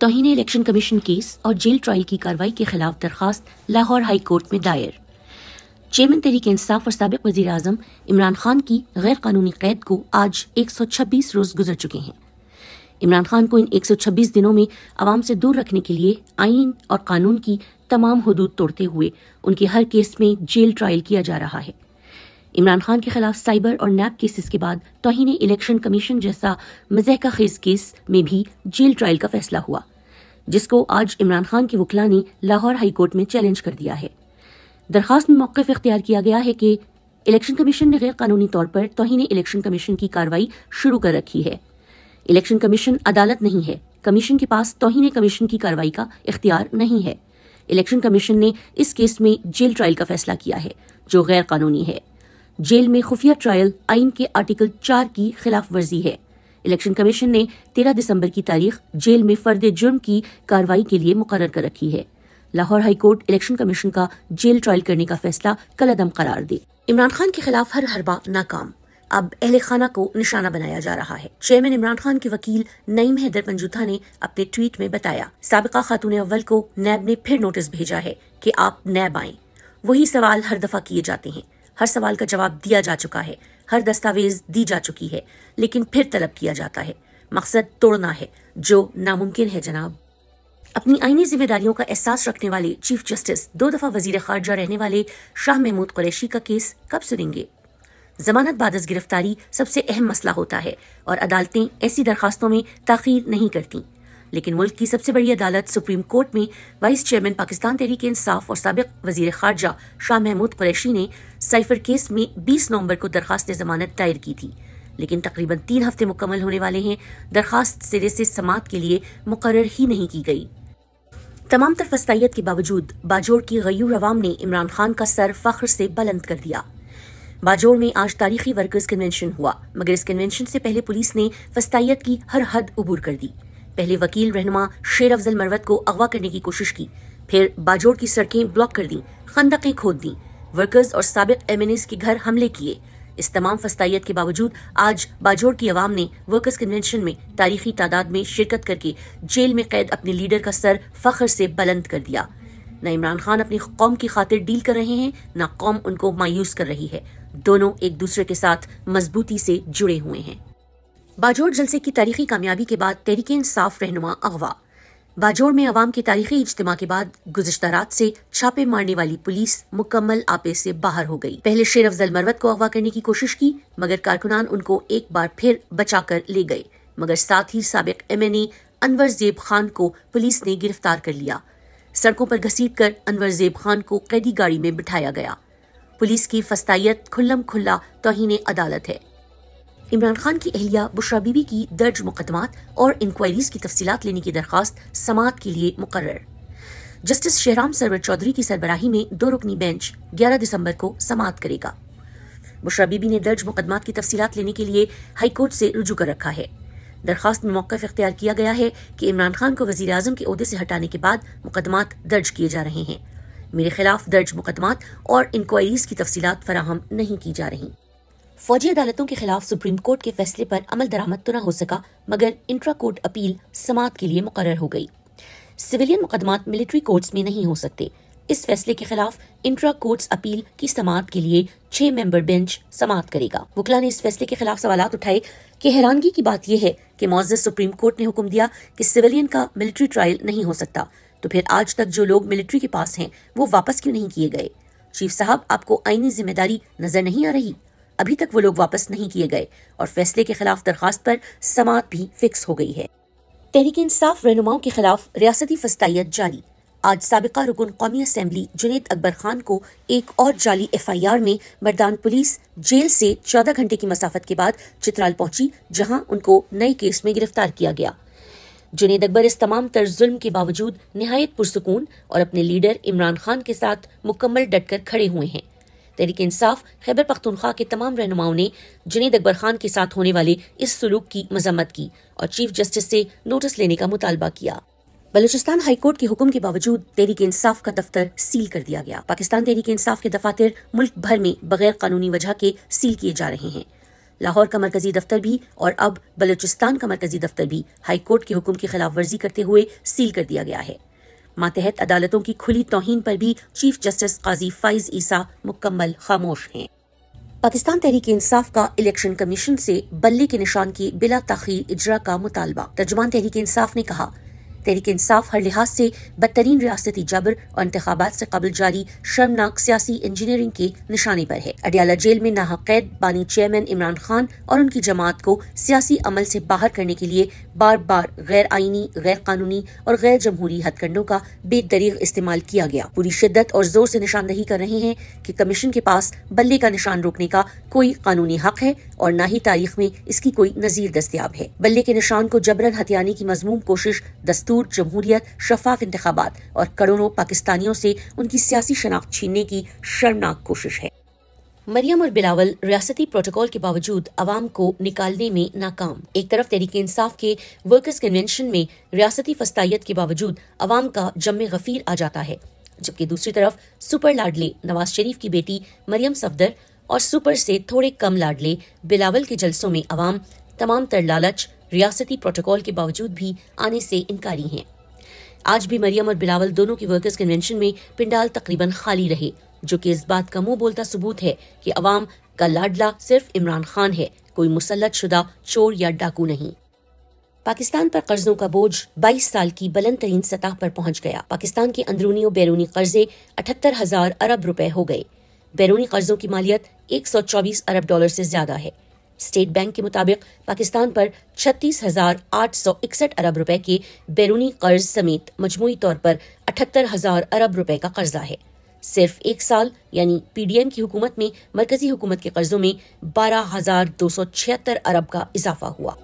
तोहिने election commission case और jail trial की कार्रवाई के खिलाफ दरखास्त लाहौर हाई कोर्ट में दायर चेयरमैन तरीके इंसाफ और सबक वजी अजम इमरान खान की गैर कानूनी कैद को आज एक सौ छब्बीस रोज गुजर चुके हैं इमरान खान को इन एक सौ छब्बीस दिनों में आवाम से दूर रखने के लिए आइन और कानून की तमाम हदूद तोड़ते हुए उनके हर केस में जेल ट्रायल किया जा रहा है इमरान खान के खिलाफ साइबर और नैप केसेस के बाद तोहिन इलेक्शन कमीशन जैसा मजहका खेज केस में भी जेल ट्रायल का फैसला हुआ जिसको आज इमरान खान के वकला ने लाहौर हाईकोर्ट में चैलेंज कर दिया है दरखास्त में मौकफ इख्तियार किया गया है कि इलेक्शन कमीशन ने गैर कानूनी तौर पर तोहन इलेक्शन कमीशन की कार्रवाई शुरू कर रखी है इलेक्शन कमीशन अदालत नहीं है कमीशन के पास तोहन कमीशन की कार्रवाई का इख्तियार नहीं है इलेक्शन कमीशन ने इस केस में जेल ट्रायल का फैसला किया है जो गैर कानूनी है जेल में खुफिया ट्रायल आइन के आर्टिकल चार की खिलाफ वर्जी है इलेक्शन कमीशन ने तेरह दिसंबर की तारीख जेल में फर्द जुर्म की कार्रवाई के लिए मुकर कर रखी है लाहौर हाईकोर्ट इलेक्शन कमीशन का जेल ट्रायल करने का फैसला कल अदम करार दे इमरान खान के खिलाफ हर हरबा नाकाम अब अहल खाना को निशाना बनाया जा रहा है चेयरमैन इमरान खान के वकील नईम हैदर पंजूथा ने अपने ट्वीट में बताया सबका खातून अव्वल को नैब ने फिर नोटिस भेजा है कि आप नैब आए वही सवाल हर दफा किए जाते हैं हर सवाल का जवाब दिया जा चुका है हर दस्तावेज दी जा चुकी है लेकिन फिर तलब किया जाता है मकसद तोड़ना है जो नामुमकिन है जनाब अपनी आईनी जिम्मेदारियों का एहसास रखने वाले चीफ जस्टिस दो दफा वजीर खारजा रहने वाले शाह महमूद कुरैशी का केस कब सुनेंगे जमानत बादस गिरफ्तारी सबसे अहम मसला होता है और अदालतें ऐसी दरखास्तों में ताखीर नहीं करतीं लेकिन मुल्क की सबसे बड़ी अदालत सुप्रीम कोर्ट में वाइस चेयरमैन पाकिस्तान तहरीक इंसाफ और सबक वजीर खारजा शाह महमूद कुरैशी ने साइफर केस में बीस नवंबर को दरखास्त जमानत दायर की थी लेकिन तकरीबन तीन हफ्ते मुकम्मल होने वाले हैं दरखास्त सिरे से समात के लिए मुकर ही नहीं की गई तमाम तरफस्ताइत के बावजूद बाजोड़ की गयूर अवाम ने इमरान खान का सर फख्र से बुलंद कर दिया बाजौड़ में आज तारीखी वर्कर्स कन्वेंशन हुआ मगर इस कन्वेंशन से पहले पुलिस ने फस्तायत की हर हद अबूर कर दी पहले वकील रहनुमा शेर अफजल मरवत को अगवा करने की कोशिश की फिर बाजोड़ की सड़कें ब्लॉक कर दी खंदकें खोद दी वर्कर्स और सबक एम के घर हमले किए इस तमाम फस्तायत के बावजूद आज बाजोड़ की आवाम ने वर्कर्स कन्वेंशन में तारीखी तादाद में शिरकत करके जेल में कैद अपने लीडर का सर फखर से बुलंद कर दिया न इमरान खान अपनी कौम की खातिर डील कर रहे हैं न कौम उनको मायूस कर रही है दोनों एक दूसरे के साथ मजबूती से जुड़े हुए हैं बाजोड़ जलसे की तारीखी कामयाबी के बाद तहरीक इंसाफ रहनुमा अगवा बाजोड़ में अवाम के तारीखी इज्तम के बाद गुजशत रात से छापे मारने वाली पुलिस मुकम्मल आपे से बाहर हो गई पहले शेर अफजल मरवत को अगवा करने की कोशिश की मगर कारकुनान उनको एक बार फिर बचाकर ले गए मगर साथ ही सबक एम एन ए अनवर जेब खान को पुलिस ने गिरफ्तार कर लिया सड़कों पर घसीट कर अनवर जेब खान को कैदी गाड़ी में बिठाया गया पुलिस की फस्ताइत खुल्लम खुल्ला तोहन अदालत है इमरान खान की अहलिया बुशरा बीबी की दर्ज मुकदमात और इंक्वायरीज की तफसीत लेने की दरखास्त समात के लिए मुकर जस्टिस शहराम सरवर चौधरी की सरबराही में दो रुकनी बेंच 11 दिसंबर को समात करेगा बुशरा बीबी ने दर्ज मुकदमात की तफसीत लेने के लिए हाईकोर्ट से रुजू कर रखा है दरख्वास्त में मौकफ अख्तियार किया गया है कि इमरान खान को वजीर अजम के अहदे से हटाने के बाद मुकदमात दर्ज किए जा रहे हैं मेरे खिलाफ दर्ज मुकदमात और इंक्वायरीज की तफसीत फराहम नहीं की जा रही फौजी अदालतों के खिलाफ सुप्रीम कोर्ट के फैसले पर अमल दरामद तो न हो सका मगर इंट्रा कोर्ट अपील समात के लिए मुकर हो गई सिविलियन मुकदमा मिलिट्री कोर्ट्स में नहीं हो सकते इस फैसले के खिलाफ इंट्रा कोर्ट्स अपील की समात के लिए छह मेंबर बेंच समात करेगा वकला ने इस फैसले के खिलाफ सवाल उठाए कि हैरानगी की बात यह है कि मौजूद सुप्रीम कोर्ट ने हुक्म दिया कि सिविलियन का मिलिट्री ट्रायल नहीं हो सकता तो फिर आज तक जो लोग मिलिट्री के पास हैं वो वापस क्यों नहीं किए गए चीफ साहब आपको आईनी जिम्मेदारी नजर नहीं आ रही अभी तक वो लोग वापस नहीं किए गए और फैसले के खिलाफ दरखास्त पर समात भी फिक्स हो गई है तहरीक इंसाफ रहनुमाओं के खिलाफ रियासती फस्तायत जारी आज सबका रुकन कौमी असम्बली जुनेद अकबर खान को एक और जाली एफ आई आर में मरदान पुलिस जेल से चौदह घंटे की मसाफत के बाद चित्राल पहुंची जहां उनको नए केस में गिरफ्तार किया गया जुनेद अकबर इस तमाम तर जुल्म के बावजूद नहायत पुरसकून और अपने लीडर इमरान खान के साथ मुकम्मल डटकर खड़े हुए हैं तहरीक इंसाफ खैबर पख्तनख्वा के तमाम रहनुमाओं ने जुनेद अकबर खान के साथ होने वाले इस सलूक की मजम्मत की और चीफ जस्टिस से नोटिस लेने का मुतालबा किया बलूचिस्तान हाईकोर्ट के हुक्म के बावजूद तहरीक इंसाफ का दफ्तर सील कर दिया गया पाकिस्तान तहरीक इंसाफ के दफातर मुल्क भर में बगैर कानूनी वजह के सील किए जा रहे हैं लाहौर का मरकजी दफ्तर भी और अब बलूचिस्तान का मरकजी दफ्तर भी हाईकोर्ट के हुक्म की खिलाफ वर्जी करते हुए सील कर दिया गया है मातहत अदालतों की खुली तोहन पर भी चीफ जस्टिस काजी फाइज ईसा मुकम्मल खामोश हैं पाकिस्तान तहरीक इंसाफ का इलेक्शन कमीशन से बल्ले के निशान की बिला तखीर इजरा का मुतालबा तर्जमान तहरीक इंसाफ ने कहा तहरीक इंसाफ हर लिहाज से बदतरीन रियासती जबर और इंतबात से कबल जारी शर्मनाक सियासी इंजीनियरिंग के निशाने पर है अडियाला जेल में नाहक कैद बानी चेयरमैन इमरान खान और उनकी जमात को सियासी अमल से बाहर करने के लिए बार बार गैर आइनी गैर कानूनी और गैर जमहूरी हथकंडों का बेदरीग इस्तेमाल किया गया पूरी शिद्दत और जोर से निशानदही कर रहे हैं कि कमीशन के पास बल्ले का निशान रोकने का कोई कानूनी हक है और न ही तारीख में इसकी कोई नजीर दस्तियाब है बल्ले के निशान को जबरन हथियाने की मजमूम कोशिश दस्तूर मखसूर जमहूरियत शफाफ इंतबात और करोड़ों पाकिस्तानियों से उनकी सियासी शनाख्त छीनने की शर्मनाक कोशिश है मरियम और बिलावल रियासती प्रोटोकॉल के बावजूद आवाम को निकालने में नाकाम एक तरफ तहरीक इंसाफ के वर्कर्स कन्वेंशन में रियासती फस्तायत के बावजूद आवाम का जम गफीर आ जाता है जबकि दूसरी तरफ सुपर लाडले नवाज शरीफ की बेटी मरियम सफदर और सुपर से थोड़े कम लाडले बिलावल के जलसों में आवाम तमाम तर लालच रियासती प्रोटोकॉल के बावजूद भी आने से इनकारी हैं आज भी मरियम और बिलावल दोनों की वर्कर्स कन्वेंशन में पिंडाल तकरीबन खाली रहे जो कि इस बात का मुंह बोलता सबूत है कि अवाम का लाडला सिर्फ इमरान खान है कोई मुसलत शुदा चोर या डाकू नहीं पाकिस्तान पर कर्जों का बोझ 22 साल की बुलंद तरीन सतह पर पहुंच गया पाकिस्तान के अंदरूनी और बैरूनी कर्जे अठहत्तर हजार अरब रुपए हो गए बैरूनी कर्जों की मालियत 124 अरब डॉलर से ज्यादा है स्टेट बैंक के मुताबिक पाकिस्तान पर छत्तीस हजार आठ सौ इकसठ अरब रुपए के बैरूनी कर्ज समेत मजमू तौर पर अठहत्तर हजार अरब रुपए का कर्जा है सिर्फ एक साल यानी पीडीएम की हुकूमत में मरकजी हुकूमत के कर्जों में बारह हजार दो सौ छिहत्तर अरब का इजाफा हुआ